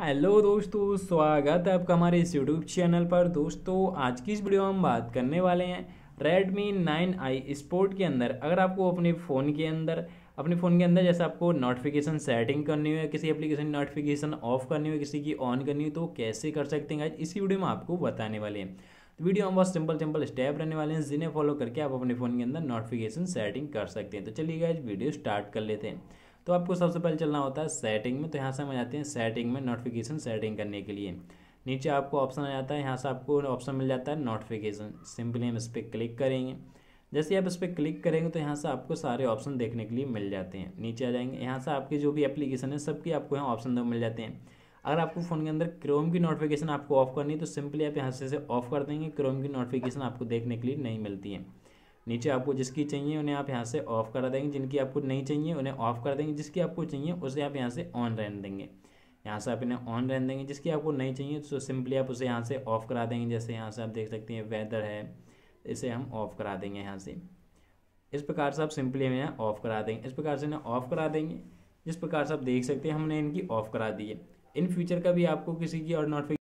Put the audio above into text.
hello दोस्तों स्वागत है आपका हमारे इस यूट्यूब चैनल पर दोस्तों आज की इस वीडियो में हम बात करने वाले हैं रेडमी नाइन आई स्पोर्ट के अंदर अगर आपको अपने फ़ोन के अंदर अपने फ़ोन के अंदर जैसे आपको नोटिफिकेशन सेटिंग करनी हो या किसी एप्लीकेशन नोटिफिकेशन ऑफ करनी हो किसी की ऑन करनी हो तो कैसे कर सकते हैं आज इसी वीडियो में आपको बताने वाले हैं तो वीडियो हम बहुत सिंपल सिंपल स्टेप रहने वाले हैं जिन्हें फॉलो करके आप अपने फ़ोन के अंदर नोटिफिकेशन सेटिंग कर सकते हैं तो चलिएगा आज वीडियो स्टार्ट कर लेते हैं तो आपको सबसे पहले चलना होता है सेटिंग में तो यहाँ से हम आ जाते हैं सेटिंग में नोटिफिकेशन सेटिंग करने के लिए नीचे आपको ऑप्शन आ जाता है यहाँ से आपको ऑप्शन मिल जाता है नोटिफिकेशन सिंपली हम इस पर क्लिक करेंगे जैसे आप इस पर क्लिक करेंगे तो यहाँ से आपको सारे ऑप्शन देखने के लिए मिल जाते हैं नीचे आ जाएंगे यहाँ से आपके जो भी एप्लीकेशन है सबकी आपको यहाँ ऑप्शन दो मिल जाते हैं अगर आपको फ़ोन के अंदर क्रोम की नोटिफिकेशन आपको ऑफ करनी है तो सिंपली आप यहाँ से ऑफ कर देंगे क्रोम की नोटिफिकेशन आपको देखने के लिए नहीं मिलती है नीचे आपको जिसकी चाहिए उन्हें आप यहाँ से ऑफ़ करा देंगे जिनकी आपको नहीं चाहिए उन्हें ऑफ़ कर देंगे जिसकी आपको चाहिए उसे आप यहाँ से ऑन रहने देंगे यहाँ से आप इन्हें ऑन रहने देंगे जिसकी आपको नहीं चाहिए तो सिंपली आप उसे यहाँ से ऑफ़ करा देंगे जैसे यहाँ से आप देख सकते हैं वेदर है इसे हम ऑफ़ करा देंगे यहाँ से इस प्रकार से आप सिंपली हमें यहाँ ऑफ़ करा देंगे इस प्रकार से इन्हें ऑफ़ करा देंगे जिस प्रकार से आप देख सकते हैं हमने इनकी ऑफ़ करा दी है इन फ्यूचर का भी आपको किसी की और नोटिफिक